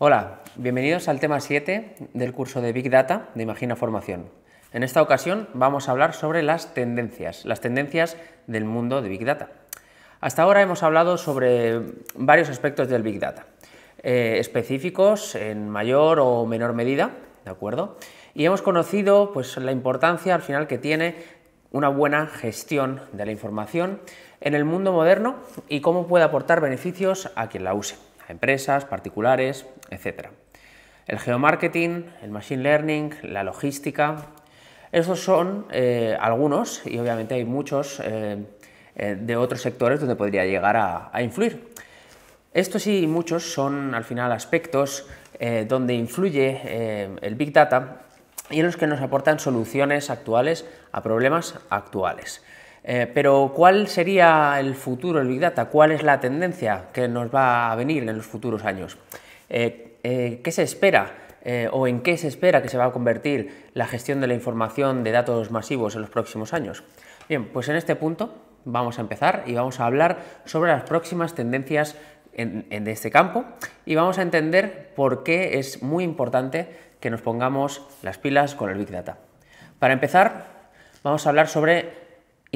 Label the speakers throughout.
Speaker 1: Hola, bienvenidos al tema 7 del curso de Big Data de Imagina Formación. En esta ocasión vamos a hablar sobre las tendencias, las tendencias del mundo de Big Data. Hasta ahora hemos hablado sobre varios aspectos del Big Data, eh, específicos en mayor o menor medida, ¿de acuerdo? Y hemos conocido pues, la importancia al final que tiene una buena gestión de la información en el mundo moderno y cómo puede aportar beneficios a quien la use empresas, particulares, etc. El geomarketing, el machine learning, la logística, esos son eh, algunos y obviamente hay muchos eh, eh, de otros sectores donde podría llegar a, influir. Estos y muchos son al final aspectos donde influye el Big Data y en los que nos aportan soluciones actuales a problemas actuales. Eh, pero ¿cuál sería el futuro del Big Data? ¿Cuál es la tendencia que nos va a venir en los futuros años? Eh, eh, ¿Qué se espera o en qué se espera que se va a convertir la gestión de la información de datos masivos en los próximos años? Bien, pues en este punto vamos a empezar y vamos a hablar sobre las próximas tendencias de este campo y vamos a entender por qué es muy importante que nos pongamos las pilas con el Big Data. Para empezar, vamos a hablar sobre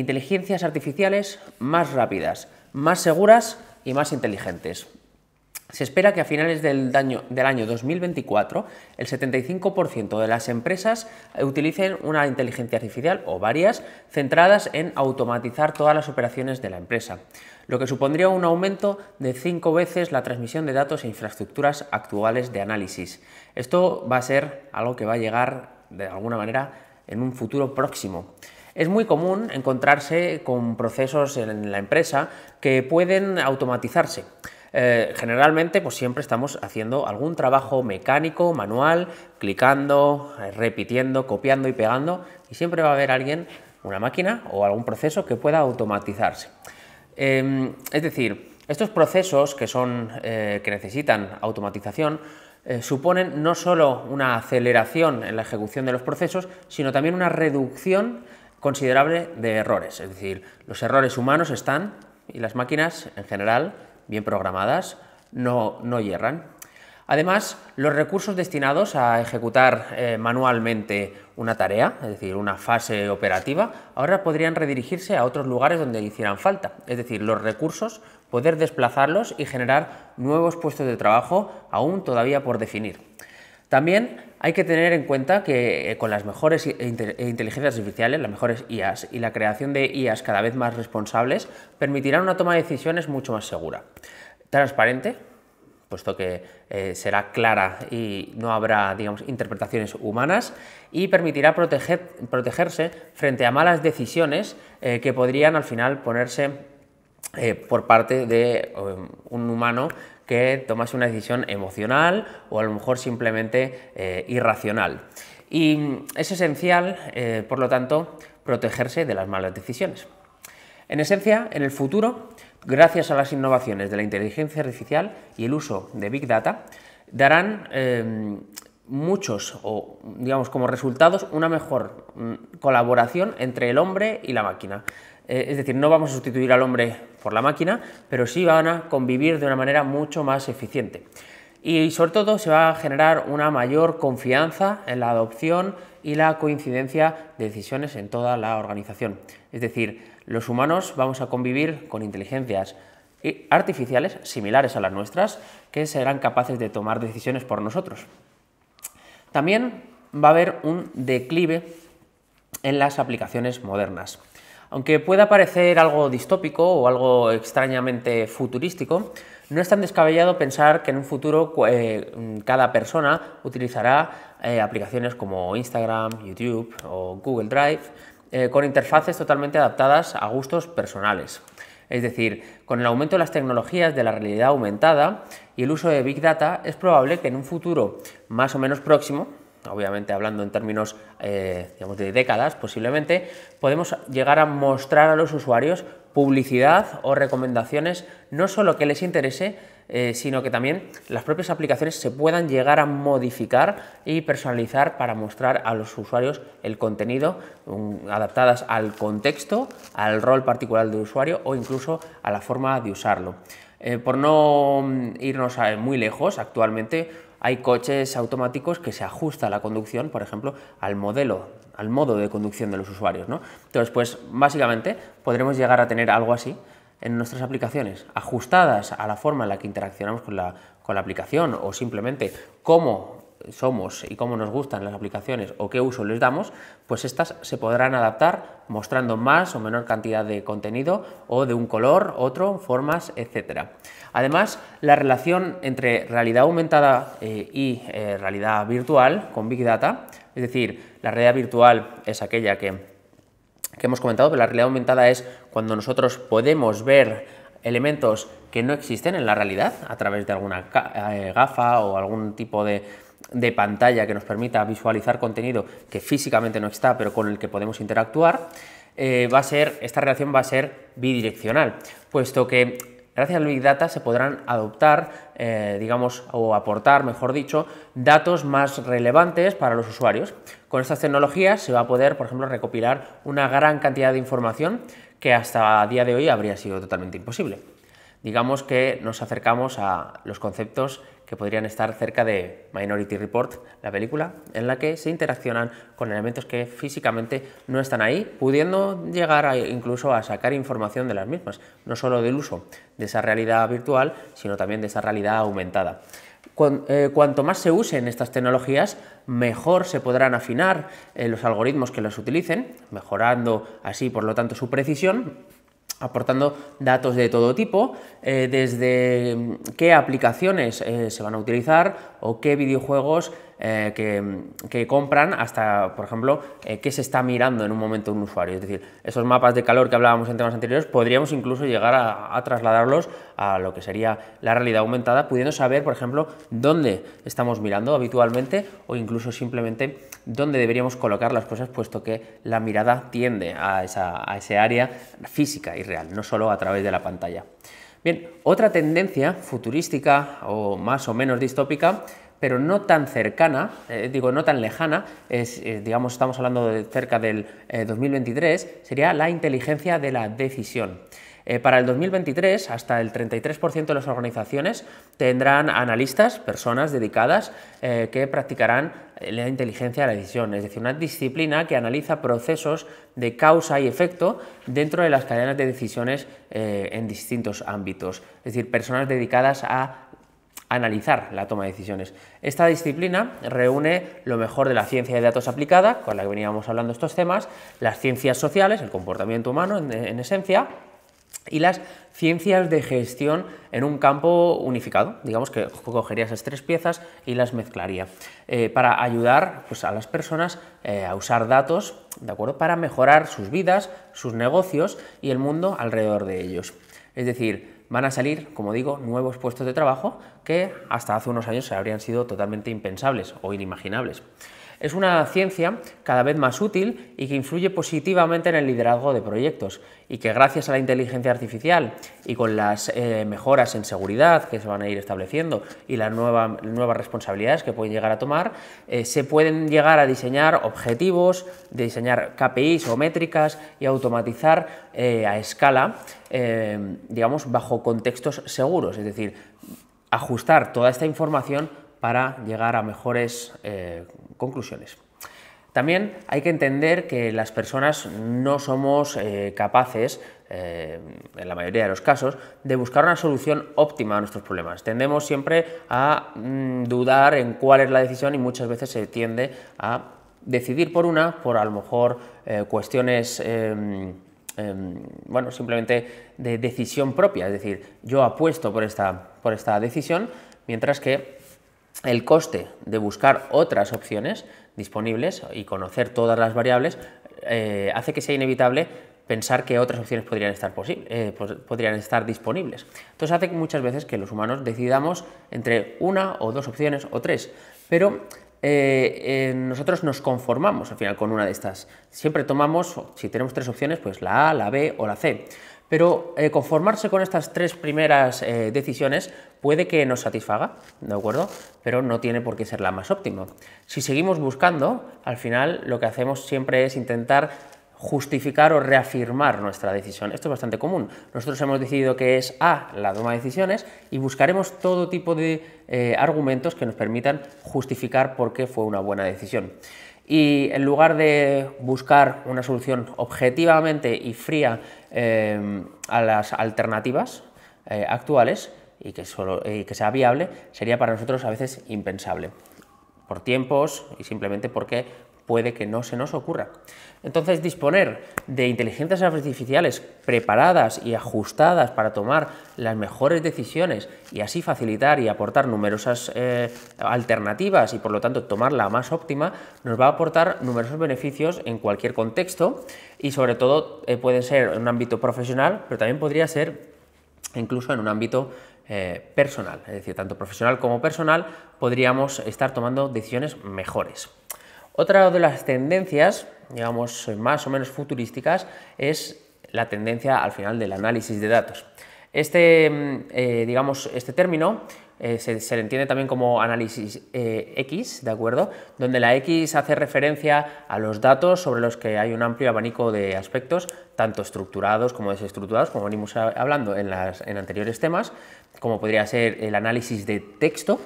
Speaker 1: inteligencias artificiales más rápidas, más seguras y más inteligentes. Se espera que a finales del año, 2024 el 75% de las empresas utilicen una inteligencia artificial o varias centradas en automatizar todas las operaciones de la empresa, lo que supondría un aumento de cinco veces la transmisión de datos e infraestructuras actuales de análisis. Esto va a ser algo que va a llegar de alguna manera en un futuro próximo. Es muy común encontrarse con procesos en la empresa que pueden automatizarse. Eh, generalmente pues siempre estamos haciendo algún trabajo mecánico, manual, clicando, eh, repitiendo, copiando y pegando y siempre va a haber alguien, una máquina o algún proceso que pueda automatizarse. Em, es decir, estos procesos que, son, eh, que necesitan automatización suponen no solo una aceleración en la ejecución de los procesos, sino también una reducción considerable de errores, es decir, los errores humanos están y las máquinas en general, bien programadas, no, no hierran. Además, los recursos destinados a ejecutar eh, manualmente una tarea, es decir, una fase operativa, ahora podrían redirigirse a otros lugares donde hicieran falta. Es decir, los recursos, poder desplazarlos y generar nuevos puestos de trabajo aún todavía por definir. También hay que tener en cuenta que eh, con las mejores eh, inteligencias artificiales, las mejores IAs y la creación de IAs cada vez más responsables permitirán una toma de decisiones mucho más segura, transparente, puesto que eh, será clara y no habrá, interpretaciones humanas, y permitirá protegerse frente a malas decisiones que podrían al final ponerse por parte de un humano que tomase una decisión emocional o a lo mejor simplemente eh, irracional. Y es esencial, eh, por lo tanto, protegerse de las malas decisiones. En esencia, en el futuro, gracias a las innovaciones de la inteligencia artificial y el uso de Big Data, darán em, muchos, o digamos como resultados, una mejor mm, colaboración entre el hombre y la máquina. Eh, es decir, no vamos a sustituir al hombre por la máquina, pero sí van a convivir de una manera mucho más eficiente. Y sobre todo se va a generar una mayor confianza en la adopción y la coincidencia de decisiones en toda la organización. Es decir, los humanos vamos a convivir con inteligencias eh, artificiales similares a las nuestras que serán capaces de tomar decisiones por nosotros. También va a haber un declive en las aplicaciones modernas. Aunque pueda parecer algo distópico o algo extrañamente futurístico, no es tan descabellado pensar que en un futuro mm, cada persona utilizará eh, aplicaciones como Instagram, YouTube o Google Drive eh, con interfaces totalmente adaptadas a gustos personales. Es decir, con el aumento de las tecnologías de la realidad aumentada y el uso de Big Data, es probable que en un futuro más o menos próximo, obviamente hablando en términos eh, de décadas posiblemente, podemos llegar a mostrar a los usuarios publicidad o recomendaciones no solo que les interese, eh, sino que también las propias aplicaciones se puedan llegar a modificar y personalizar para mostrar a los usuarios el contenido adaptadas al contexto, al rol particular del usuario o incluso a la forma de usarlo. Eh, por no mm, irnos muy lejos, actualmente hay coches automáticos que se ajusta la conducción, por ejemplo, al modelo, al modo de conducción de los usuarios. ¿no? Entonces, pues básicamente podremos llegar a tener algo así en nuestras aplicaciones, ajustadas a la forma en la que interaccionamos con la, con la aplicación o simplemente cómo somos y cómo nos gustan las aplicaciones o qué uso les damos, pues estas se podrán adaptar mostrando más o menor cantidad de contenido o de un color, otro, formas, etc. Además, la relación entre realidad aumentada eh, y eh, realidad virtual con Big Data, es decir, la realidad virtual es aquella que, que hemos comentado, pero la realidad aumentada es cuando nosotros podemos ver elementos que no existen en la realidad a través de alguna eh, gafa o algún tipo de, de pantalla que nos permita visualizar contenido que físicamente no está, pero con el que podemos interactuar, eh, va a ser, esta relación va a ser bidireccional, puesto que gracias al Big Data se podrán adoptar, eh, digamos, o aportar, mejor dicho, datos más relevantes para los usuarios. Con estas tecnologías se va a poder, por ejemplo, recopilar una gran cantidad de información que hasta a día de hoy habría sido totalmente imposible. Digamos que nos acercamos a los conceptos que podrían estar cerca de Minority Report, la película, en la que se interaccionan con elementos que físicamente no están ahí, pudiendo llegar incluso a sacar información de las mismas, no solo del uso de esa realidad virtual, sino también de esa realidad aumentada. Eh, cuanto, más se usen estas tecnologías, mejor se podrán afinar eh, los algoritmos que las utilicen, mejorando así, por lo tanto, su precisión aportando datos de todo tipo, eh, desde mm, qué aplicaciones eh, se van a utilizar o qué videojuegos eh, mm, que, compran, hasta, por ejemplo, qué se está mirando en un momento un usuario. Es decir, esos mapas de calor que hablábamos en temas anteriores, podríamos incluso llegar a, a trasladarlos a lo que sería la realidad aumentada, pudiendo saber, por ejemplo, dónde estamos mirando habitualmente o incluso simplemente dónde deberíamos colocar las cosas, puesto que la mirada tiende a esa, ese área física y real, no solo a través de la pantalla. Bien, otra tendencia futurística o más o menos distópica pero no tan cercana, eh, digo, no tan lejana, es, eh, digamos, estamos hablando de cerca del 2023, eh, sería la inteligencia de la decisión. Eh, para el 2023, hasta el 33% de las organizaciones tendrán analistas, personas dedicadas eh, que practicarán eh, la inteligencia de la decisión, es decir, una disciplina que analiza procesos de causa y efecto dentro de las cadenas de decisiones en distintos ámbitos, es decir, personas dedicadas a analizar la toma de decisiones. Esta disciplina reúne lo mejor de la ciencia de datos aplicada, con la que veníamos hablando estos temas, las ciencias sociales, el comportamiento humano en esencia, y las ciencias de gestión en un campo unificado. Digamos que cogería esas tres piezas y las mezclaría eh, para ayudar pues, a las personas eh, a usar datos ¿de acuerdo? para mejorar sus vidas, sus negocios y el mundo alrededor de ellos. Es decir, van a salir, como digo, nuevos puestos de trabajo que hasta hace unos años habrían sido totalmente impensables o inimaginables. Es una ciencia cada vez más útil y que influye positivamente en el liderazgo de proyectos y que gracias a la inteligencia artificial y con las eh, mejoras en seguridad que se van a ir estableciendo y las nuevas responsabilidades que pueden llegar a tomar, eh, se pueden llegar a diseñar objetivos, diseñar KPIs o métricas y automatizar eh, a escala, digamos, bajo contextos seguros, es decir, ajustar toda esta información para llegar a mejores eh, conclusiones. También hay que entender que las personas no somos eh, capaces, eh, en la mayoría de los casos, de buscar una solución óptima a nuestros problemas. Tendemos siempre a mm, dudar en cuál es la decisión y muchas veces se tiende a decidir por una, por a lo mejor cuestiones... Em, em, bueno, simplemente de decisión propia, es decir, yo apuesto por esta, por esta decisión, mientras que el coste de buscar otras opciones disponibles y conocer todas las variables eh, hace que sea inevitable pensar que otras opciones podrían estar, eh, podrían estar disponibles. Entonces hace que muchas veces que los humanos decidamos entre una o dos opciones o tres, pero eh, nosotros nos conformamos al final con una de estas. Siempre tomamos, si tenemos tres opciones, pues la A, la B o la C. Pero conformarse con estas tres primeras decisiones Puede que nos satisfaga, ¿de acuerdo? Pero no tiene por qué ser la más óptima. Si seguimos buscando, al final lo que hacemos siempre es intentar justificar o reafirmar nuestra decisión. Esto es bastante común. Nosotros hemos decidido que es A la toma de decisiones y buscaremos todo tipo de eh, argumentos que nos permitan justificar por qué fue una buena decisión. Y en lugar de buscar una solución objetivamente y fría eh, a las alternativas eh, actuales, y que, sea viable sería para nosotros a veces impensable, por tiempos y simplemente porque puede que no se nos ocurra. Entonces, disponer de inteligencias artificiales preparadas y ajustadas para tomar las mejores decisiones y así facilitar y aportar numerosas eh, alternativas y por lo tanto tomar la más óptima, nos va a aportar numerosos beneficios en cualquier contexto y sobre todo eh, puede ser en un ámbito profesional, pero también podría ser incluso en un ámbito eh, personal, es decir, tanto profesional como personal, podríamos estar tomando decisiones mejores. Otra de las tendencias, digamos, más o menos futurísticas, es la tendencia al final del análisis de datos. Este, mm, eh, este término eh, se, le entiende también como análisis eh, X, ¿de acuerdo? Donde la X hace referencia a los datos sobre los que hay un amplio abanico de aspectos, tanto estructurados como desestructurados, como venimos hablando en anteriores temas, como podría ser el análisis de texto,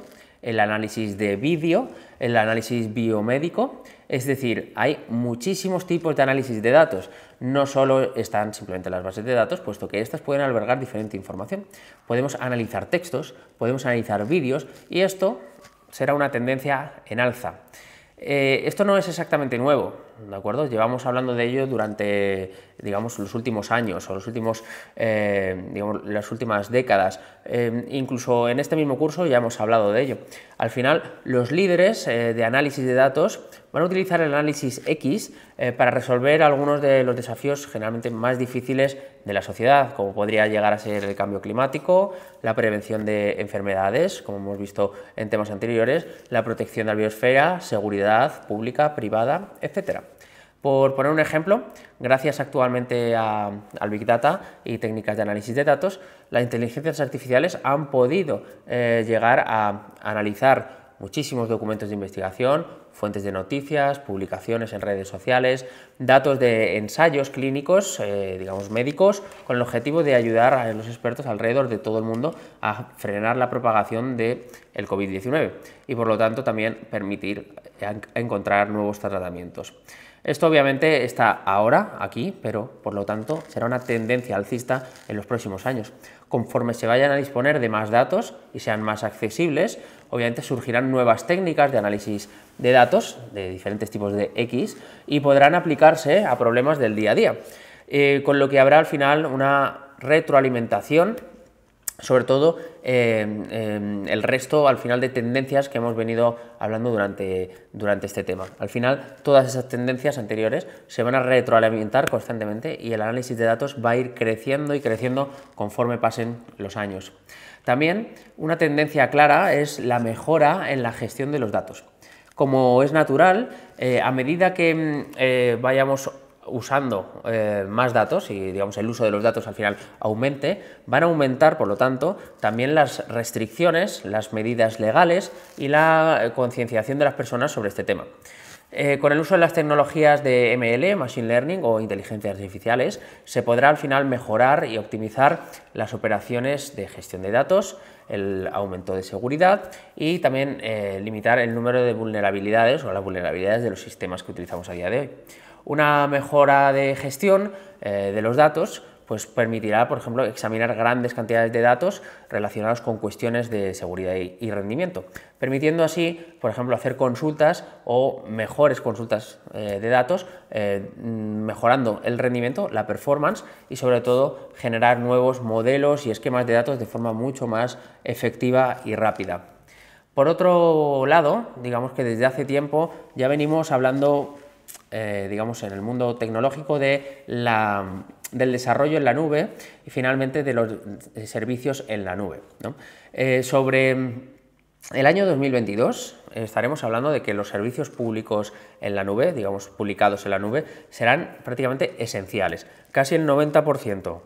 Speaker 1: el análisis de vídeo, el análisis biomédico, es decir, hay muchísimos tipos de análisis de datos. No solo están simplemente las bases de datos, puesto que estas pueden albergar diferente información. Podemos analizar textos, podemos analizar vídeos y esto será una tendencia en alza. Eh, esto no es exactamente nuevo, ¿de acuerdo? Llevamos hablando de ello durante digamos, los últimos años o los últimos, eh, digamos, las últimas décadas. Eh, incluso en este mismo curso ya hemos hablado de ello. Al final, los líderes eh, de análisis de datos van a utilizar el análisis X para resolver algunos de los desafíos generalmente más difíciles de la sociedad, como podría llegar a ser el cambio climático, la prevención de enfermedades, como hemos visto en temas anteriores, la protección de la biosfera, seguridad pública, privada, etcétera. Por poner un ejemplo, gracias actualmente a, al Big Data y técnicas de análisis de datos, las inteligencias artificiales han podido eh, llegar a analizar muchísimos documentos de investigación, fuentes de noticias, publicaciones en redes sociales, datos de ensayos clínicos, eh, digamos médicos, con el objetivo de ayudar a los expertos alrededor de todo el mundo a frenar la propagación del COVID-19 y por lo tanto también permitir encontrar nuevos tratamientos. Esto obviamente está ahora aquí, pero por lo tanto será una tendencia alcista en los próximos años. Conforme se vayan a disponer de más datos y sean más accesibles, obviamente surgirán nuevas técnicas de análisis de datos de diferentes tipos de X y podrán aplicarse a problemas del día a día. Eh, con lo que habrá al final una retroalimentación sobre todo eh, em, el resto al final de tendencias que hemos venido hablando durante, durante este tema. Al final todas esas tendencias anteriores se van a retroalimentar constantemente y el análisis de datos va a ir creciendo y creciendo conforme pasen los años. También una tendencia clara es la mejora en la gestión de los datos. Como es natural, eh, a medida que em, eh, vayamos usando eh, más datos y digamos el uso de los datos al final aumente, van a aumentar por lo tanto también las restricciones, las medidas legales y la eh, concienciación de las personas sobre este tema. Eh, con el uso de las tecnologías de ML, Machine Learning o inteligencias artificiales, se podrá al final mejorar y optimizar las operaciones de gestión de datos, el aumento de seguridad y también limitar el número de vulnerabilidades o las vulnerabilidades de los sistemas que utilizamos a día de hoy. Una mejora de gestión eh, de los datos pues permitirá, por ejemplo, examinar grandes cantidades de datos relacionados con cuestiones de seguridad y rendimiento, permitiendo así, por ejemplo, hacer consultas o mejores consultas eh, de datos, eh, mejorando el rendimiento, la performance y sobre todo generar nuevos modelos y esquemas de datos de forma mucho más efectiva y rápida. Por otro lado, digamos que desde hace tiempo ya venimos hablando eh, digamos, en el mundo tecnológico de la, del desarrollo en la nube y finalmente de los servicios en la nube. Eh, sobre el año 2022 estaremos hablando de que los servicios públicos en la nube, digamos publicados en la nube, serán prácticamente esenciales. Casi el 90%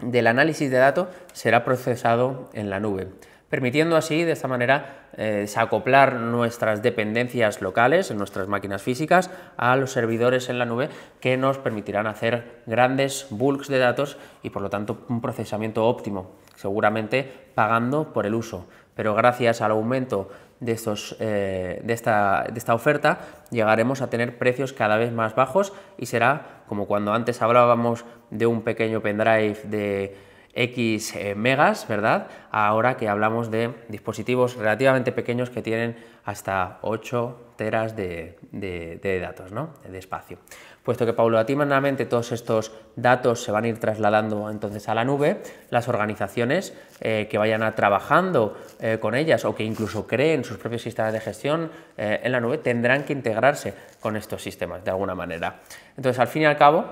Speaker 1: del análisis de datos será procesado en la nube, permitiendo así, de esta manera, eh, acoplar nuestras dependencias locales, en nuestras máquinas físicas, a los servidores en la nube que nos permitirán hacer grandes bulks de datos y por lo tanto un procesamiento óptimo, seguramente pagando por el uso. Pero gracias al aumento de, estos, eh, de, esta, de, esta, oferta, llegaremos a tener precios cada vez más bajos y será como cuando antes hablábamos de un pequeño pendrive de X eh, megas, ¿verdad? Ahora que hablamos de dispositivos relativamente pequeños que tienen hasta 8 teras de, datos, ¿no? De espacio. Puesto que paulatinamente todos estos datos se van a ir trasladando entonces a la nube, las organizaciones eh, que vayan a trabajando eh, con ellas o que incluso creen sus propios sistemas de gestión en la nube tendrán que integrarse con estos sistemas de alguna manera. Entonces, al fin y al cabo,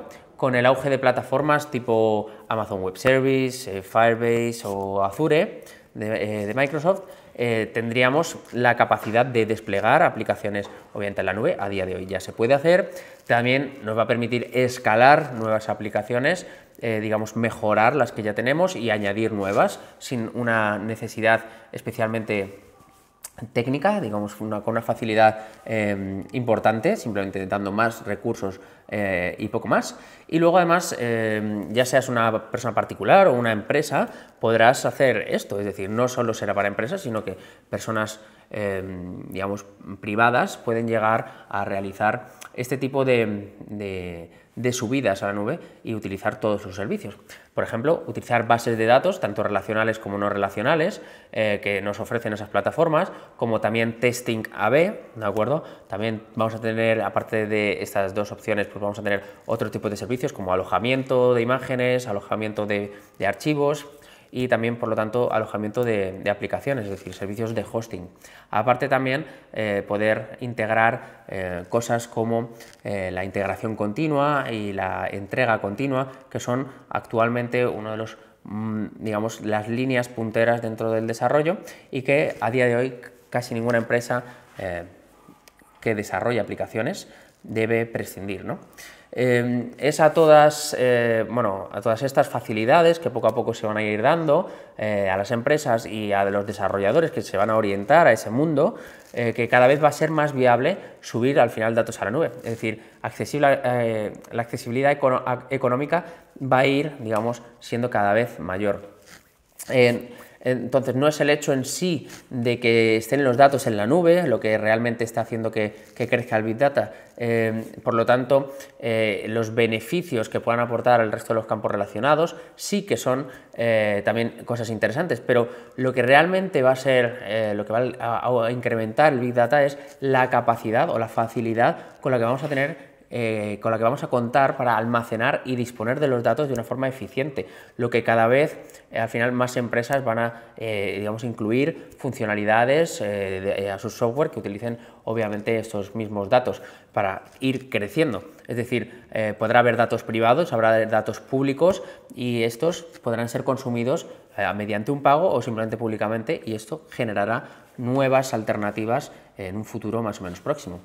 Speaker 1: con el auge de plataformas tipo Amazon Web Service, eh, Firebase o Azure de, eh, Microsoft, eh, tendríamos la capacidad de desplegar aplicaciones, obviamente en la nube, a día de hoy ya se puede hacer. También nos va a permitir escalar nuevas aplicaciones, digamos, mejorar las que ya tenemos y añadir nuevas sin una necesidad especialmente técnica, digamos, una, con una facilidad em, importante, simplemente dando más recursos eh, y poco más. Y luego además, em, ya seas una persona particular o una empresa, podrás hacer esto, es decir, no solo será para empresas, sino que personas, em, digamos, privadas pueden llegar a realizar este tipo de de subidas a la nube y utilizar todos sus servicios. Por ejemplo, utilizar bases de datos, tanto relacionales como no relacionales, eh, que nos ofrecen esas plataformas, como también testing AB, ¿de acuerdo? También vamos a tener, aparte de estas dos opciones, pues vamos a tener otro tipo de servicios como alojamiento de imágenes, alojamiento de archivos, y también, por lo tanto, alojamiento de, aplicaciones, es decir, servicios de hosting. Aparte también eh, poder integrar eh, cosas como eh, la integración continua y la entrega continua, que son actualmente uno de los mm, digamos, las líneas punteras dentro del desarrollo y que a día de hoy casi ninguna empresa que desarrolla aplicaciones debe prescindir. ¿no? Em, es a todas, eh, bueno, a todas estas facilidades que poco a poco se van a ir dando eh, a las empresas y a los desarrolladores que se van a orientar a ese mundo, eh, que cada vez va a ser más viable subir al final datos a la nube. Es decir, la accesibilidad económica va a ir, digamos, siendo cada vez mayor. Em, entonces no es el hecho en sí de que estén los datos en la nube lo que realmente está haciendo que, crezca el Big Data. Em, por lo tanto, eh, los beneficios que puedan aportar al resto de los campos relacionados sí que son eh, también cosas interesantes, pero lo que realmente va a ser, eh, lo que va a, a incrementar el Big Data es la capacidad o la facilidad con la que vamos a tener eh, con la que vamos a contar para almacenar y disponer de los datos de una forma eficiente, lo que cada vez eh, al final más empresas van a eh, incluir funcionalidades a su software que utilicen obviamente estos mismos datos para ir creciendo. Es decir, podrá haber datos privados, habrá datos públicos y estos podrán ser consumidos mediante un pago o simplemente públicamente y esto generará nuevas alternativas en un futuro más o menos próximo.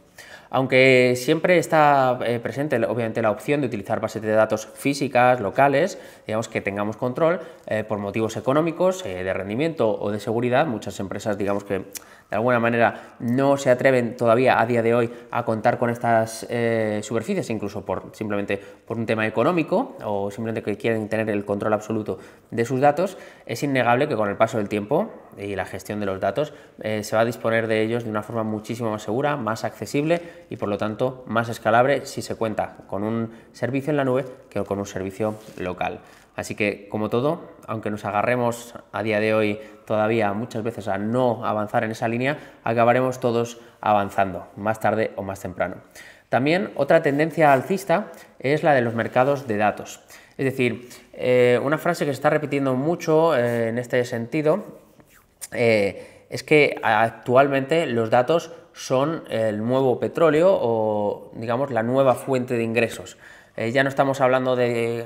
Speaker 1: Aunque siempre está eh, presente, obviamente, la opción de utilizar bases de datos físicas, locales, digamos que tengamos control, eh, por motivos económicos, eh, de rendimiento o de seguridad, muchas empresas, digamos que de alguna manera no se atreven todavía a día de hoy a contar con estas eh, superficies, incluso por simplemente por un tema económico o simplemente que quieren tener el control absoluto de sus datos, es innegable que con el paso del tiempo y la gestión de los datos eh, se va a disponer de ellos de una forma muchísimo más segura, más accesible y por lo tanto más escalable si se cuenta con un servicio en la nube que con un servicio local. Así que, como todo, aunque nos agarremos a día de hoy todavía muchas veces a no avanzar en esa línea, acabaremos todos avanzando, más tarde o más temprano. También otra tendencia alcista es la de los mercados de datos. Es decir, eh, una frase que se está repitiendo mucho eh, en este sentido eh, es que actualmente los datos son el nuevo petróleo o digamos la nueva fuente de ingresos. Eh, ya no estamos hablando de,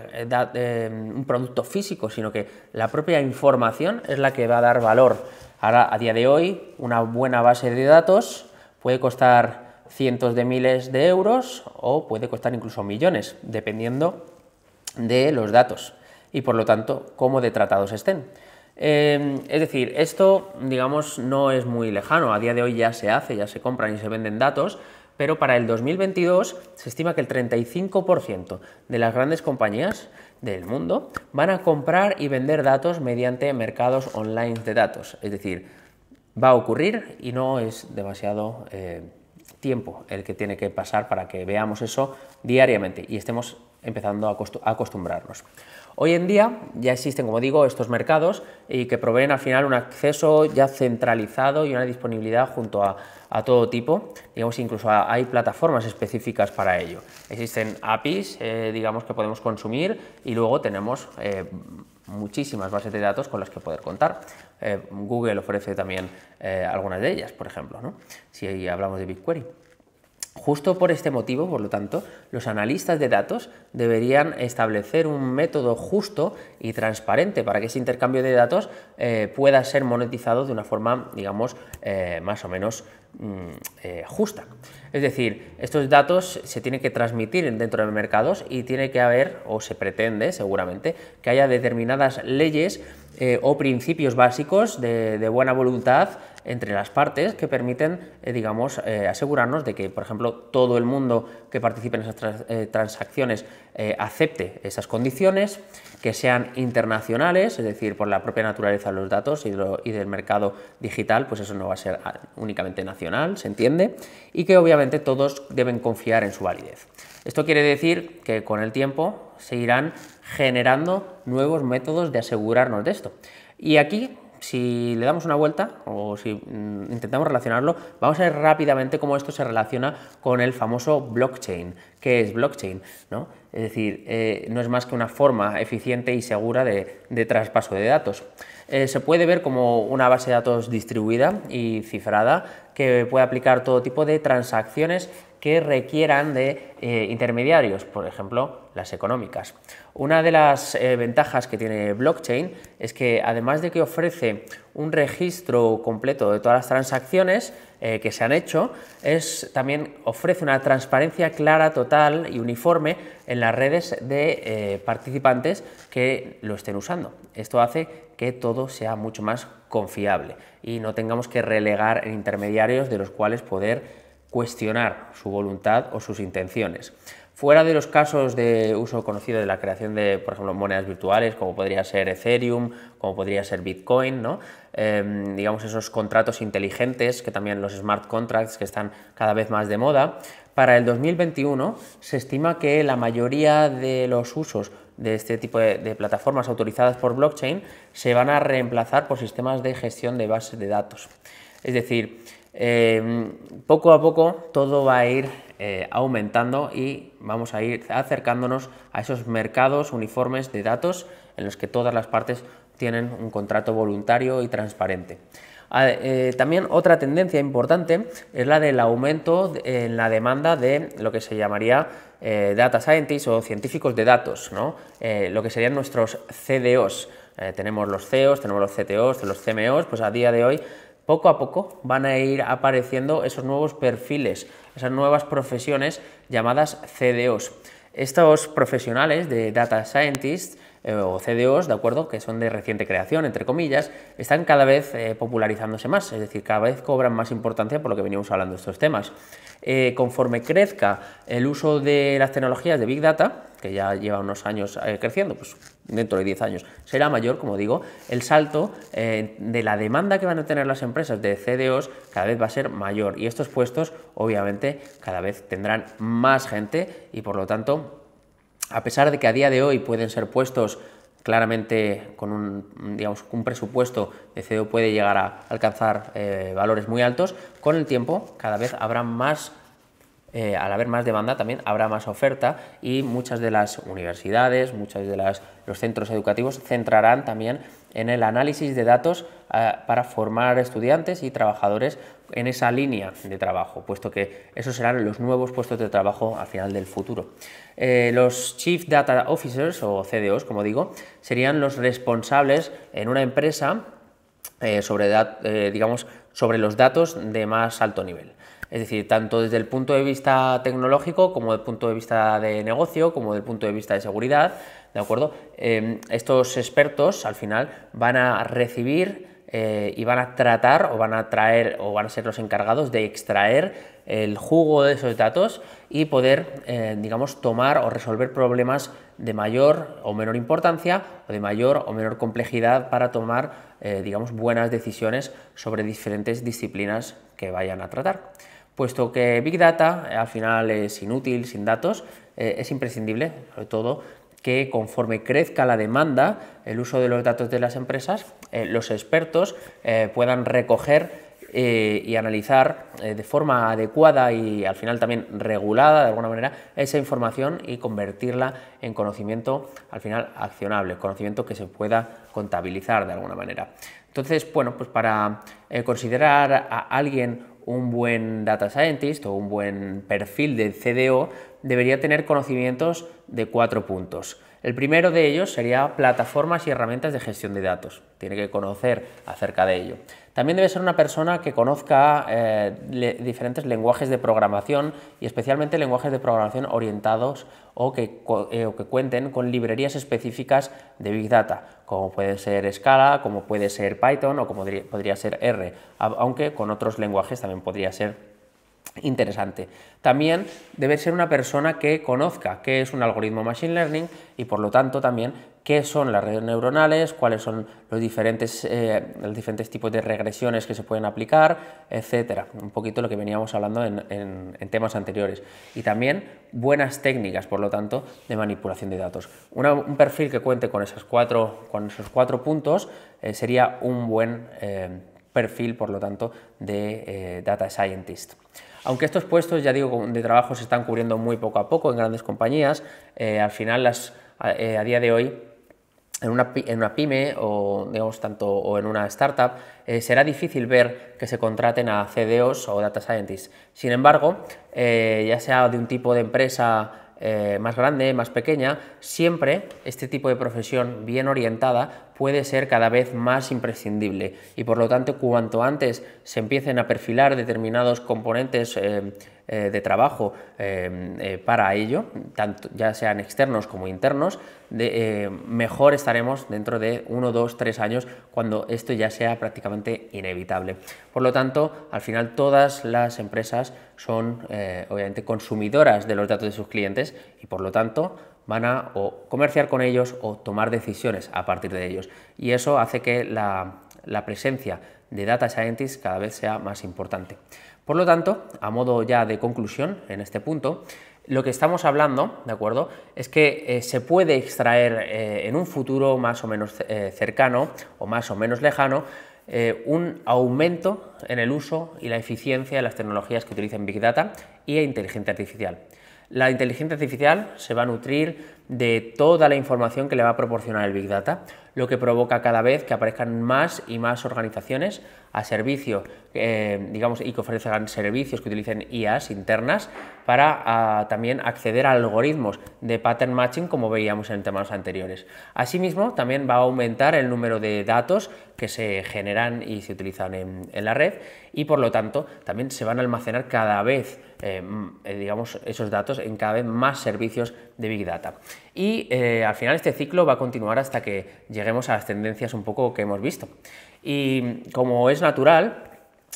Speaker 1: eh, mm, un producto físico, sino que la propia información es la que va a dar valor. Ahora, a día de hoy, una buena base de datos puede costar cientos de miles de euros o puede costar incluso millones, dependiendo de los datos y por lo tanto cómo de tratados estén. Em, es decir, esto, digamos, no es muy lejano. A día de hoy ya se hace, ya se compran y se venden datos, pero para el 2022 se estima que el 35% de las grandes compañías del mundo van a comprar y vender datos mediante mercados online de datos. Es decir, va a ocurrir y no es demasiado eh, tiempo el que tiene que pasar para que veamos eso diariamente y estemos empezando a acostumbrarnos. Hoy en día ya existen, como digo, estos mercados y que proveen al final un acceso ya centralizado y una disponibilidad junto a a todo tipo, digamos incluso hay plataformas específicas para ello. Existen APIs, eh, digamos, que podemos consumir y luego tenemos eh, muchísimas bases de datos con las que poder contar. Eh, Google ofrece también algunas de ellas, por ejemplo, si hablamos de BigQuery. Justo por este motivo, por lo tanto, los analistas de datos deberían establecer un método justo y transparente para que ese intercambio de datos pueda ser monetizado de una forma, digamos, más o menos Mm, eh, justa. Es decir, estos datos se tienen que transmitir dentro de mercados y tiene que haber, o se pretende seguramente, que haya determinadas leyes eh, o principios básicos de buena voluntad entre las partes que permiten, eh, digamos, eh, asegurarnos de que, por ejemplo, todo el mundo que participe en esas eh, transacciones acepte esas condiciones, que sean internacionales, es decir, por la propia naturaleza de los datos y, y del mercado digital, pues eso no va a ser únicamente nacional, se entiende, y que obviamente todos deben confiar en su validez. Esto quiere decir que con el tiempo se irán generando nuevos métodos de asegurarnos de esto. Y aquí si le damos una vuelta o si mm, intentamos relacionarlo, vamos a ver rápidamente cómo esto se relaciona con el famoso blockchain. ¿Qué es blockchain? ¿No? Es decir, eh, no es más que una forma eficiente y segura de, traspaso de datos. Eh, se puede ver como una base de datos distribuida y cifrada que puede aplicar todo tipo de transacciones que requieran de eh, intermediarios, por ejemplo, las económicas. Una de las ventajas que tiene blockchain es que además de que ofrece un registro completo de todas las transacciones, eh, que se han hecho, es, también ofrece una transparencia clara, total y uniforme en las redes de eh, participantes que lo estén usando. Esto hace que todo sea mucho más confiable y no tengamos que relegar en intermediarios de los cuales poder cuestionar su voluntad o sus intenciones. Fuera de los casos de uso conocido de la creación de, por ejemplo, monedas virtuales, como podría ser Ethereum, como podría ser Bitcoin, ¿no? Em, digamos esos contratos inteligentes, que también los smart contracts, que están cada vez más de moda, para el 2021 se estima que la mayoría de los usos de este tipo de, plataformas autorizadas por blockchain se van a reemplazar por sistemas de gestión de bases de datos. Es decir, em, poco a poco todo va a ir eh, aumentando y vamos a ir acercándonos a esos mercados uniformes de datos en los que todas las partes tienen un contrato voluntario y transparente. Ah, eh, también otra tendencia importante es la del aumento en la demanda de lo que se llamaría eh, data scientists o científicos de datos, lo que serían nuestros CDOs. tenemos los CEOs, tenemos los CTOs, los CMOs, pues a día de hoy poco a poco van a ir apareciendo esos nuevos perfiles, esas nuevas profesiones llamadas CDOs. Estos profesionales de Data Scientists eh, o CDOs, ¿de acuerdo? Que son de reciente creación, entre comillas, están cada vez eh, popularizándose más, es decir, cada vez cobran más importancia por lo que venimos hablando de estos temas. Eh, conforme crezca el uso de las tecnologías de Big Data, que ya lleva unos años creciendo, pues dentro de 10 años será mayor, como digo, el salto de la demanda que van a tener las empresas de CDOs cada vez va a ser mayor y estos puestos obviamente cada vez tendrán más gente y por lo tanto a pesar de que a día de hoy pueden ser puestos claramente con un, digamos, un presupuesto de CEO puede llegar a alcanzar eh, valores muy altos, con el tiempo cada vez habrá más, eh, al haber más demanda también habrá más oferta y muchas de las universidades, muchos de las, los centros educativos centrarán también en el análisis de datos ah, para formar estudiantes y trabajadores en esa línea de trabajo, puesto que esos serán los nuevos puestos de trabajo al final del futuro. Eh, los Chief Data Officers o CDOs, como digo, serían los responsables en una empresa eh, sobre, eh, digamos, sobre los datos de más alto nivel. Es decir, tanto desde el punto de vista tecnológico como desde el punto de vista de negocio, como desde el punto de vista de seguridad, ¿de acuerdo? Em, estos expertos al final van a recibir eh, y van a tratar o van a traer o van a ser los encargados de extraer el jugo de esos datos y poder, eh, digamos, tomar o resolver problemas de mayor o menor importancia o de mayor o menor complejidad para tomar, eh, digamos, buenas decisiones sobre diferentes disciplinas que vayan a tratar. Puesto que Big Data al final es inútil, sin datos, es imprescindible, sobre todo, que conforme crezca la demanda, el uso de los datos de las empresas, eh, los expertos eh, puedan recoger eh, y analizar de forma adecuada y al final también regulada de alguna manera esa información y convertirla en conocimiento al final accionable, conocimiento que se pueda contabilizar de alguna manera. Entonces, bueno, pues para considerar a alguien un buen data scientist o un buen perfil de CDO debería tener conocimientos de cuatro puntos. El primero de ellos sería plataformas y herramientas de gestión de datos. Tiene que conocer acerca de ello. También debe ser una persona que conozca eh, diferentes lenguajes de programación y especialmente lenguajes de programación orientados o que, eh, o que cuenten con librerías específicas de Big Data, como puede ser Scala, como puede ser Python o como podría ser R, aunque con otros lenguajes también podría ser interesante. También debe ser una persona que conozca qué es un algoritmo Machine Learning y por lo tanto también qué son las redes neuronales, cuáles son los diferentes, eh, los diferentes tipos de regresiones que se pueden aplicar, etcétera. Un poquito lo que veníamos hablando en, temas anteriores. Y también buenas técnicas, por lo tanto, de manipulación de datos. un perfil que cuente con, esas cuatro, con esos cuatro puntos eh, sería un buen eh, perfil, por lo tanto, de Data Scientist. Aunque estos puestos, ya digo, de trabajo se están cubriendo muy poco a poco en grandes compañías, eh, al final eh, a, día de hoy en una, pyme o, digamos, tanto, o en una startup, eh, será difícil ver que se contraten a CDOs o data scientists. Sin embargo, ya sea de un tipo de empresa más grande, más pequeña, siempre este tipo de profesión bien orientada puede ser cada vez más imprescindible y por lo tanto cuanto antes se empiecen a perfilar determinados componentes eh, eh, de trabajo eh, para ello, tanto, ya sean externos como internos, mejor estaremos dentro de uno dos 3 años cuando esto ya sea prácticamente inevitable. Por lo tanto, al final todas las empresas son obviamente consumidoras de los datos de sus clientes y por lo tanto van a o comerciar con ellos o tomar decisiones a partir de ellos. Y eso hace que la, presencia de data scientists cada vez sea más importante. Por lo tanto, a modo ya de conclusión en este punto, lo que estamos hablando, ¿de acuerdo? Es que eh, se puede extraer eh, en un futuro más o menos eh, cercano o más o menos lejano un aumento en el uso y la eficiencia de las tecnologías que utilizan Big Data y inteligencia artificial. La inteligencia artificial se va a nutrir de toda la información que le va a proporcionar el Big Data, lo que provoca cada vez que aparezcan más y más organizaciones a servicio, eh, digamos, y que ofrezcan servicios que utilicen IAs internas para ah, también acceder a algoritmos de pattern matching como veíamos en temas anteriores. Asimismo, también va a aumentar el número de datos que se generan y se utilizan en, la red y por lo tanto también se van a almacenar cada vez, eh, eh, digamos, esos datos en cada vez más servicios de Big Data. Y eh, al final este ciclo va a continuar hasta que lleguemos a las tendencias un poco que hemos visto. Y como es natural,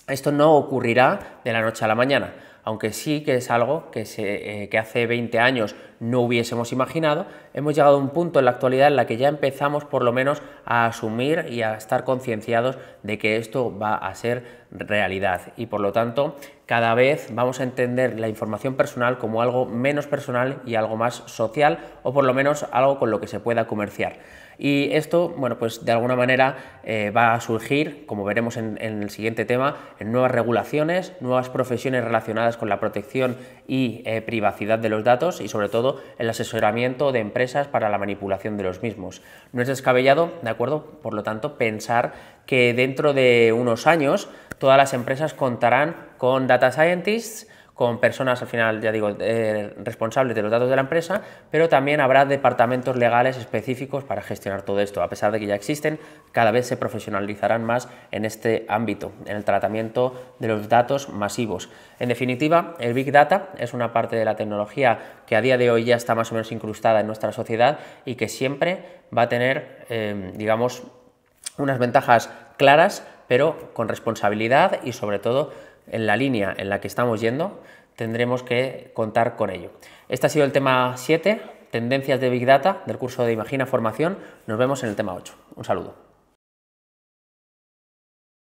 Speaker 1: esto no ocurrirá de la noche a la mañana aunque sí que es algo que, eh, que hace 20 años no hubiésemos imaginado, hemos llegado a un punto en la actualidad en la que ya empezamos por lo menos a asumir y a estar concienciados de que esto va a ser realidad y por lo tanto cada vez vamos a entender la información personal como algo menos personal y algo más social o por lo menos algo con lo que se pueda comerciar. Y esto, bueno, pues de alguna manera eh, va a surgir, como veremos en, el siguiente tema, en nuevas regulaciones, nuevas profesiones relacionadas con la protección y eh, privacidad de los datos y sobre todo el asesoramiento de empresas para la manipulación de los mismos. No es descabellado, ¿de acuerdo? Por lo tanto, pensar que dentro de unos años todas las empresas contarán con data scientists, con personas, al final, ya digo, eh, responsables de los datos de la empresa, pero también habrá departamentos legales específicos para gestionar todo esto. A pesar de que ya existen, cada vez se profesionalizarán más en este ámbito, en el tratamiento de los datos masivos. En definitiva, el Big Data es una parte de la tecnología que a día de hoy ya está más o menos incrustada en nuestra sociedad y que siempre va a tener, em, digamos, unas ventajas claras, pero con responsabilidad y sobre todo en la línea en la que estamos yendo, tendremos que contar con ello. Este ha sido el tema 7, tendencias de Big Data del curso de Imagina Formación. Nos vemos en el tema 8. Un saludo.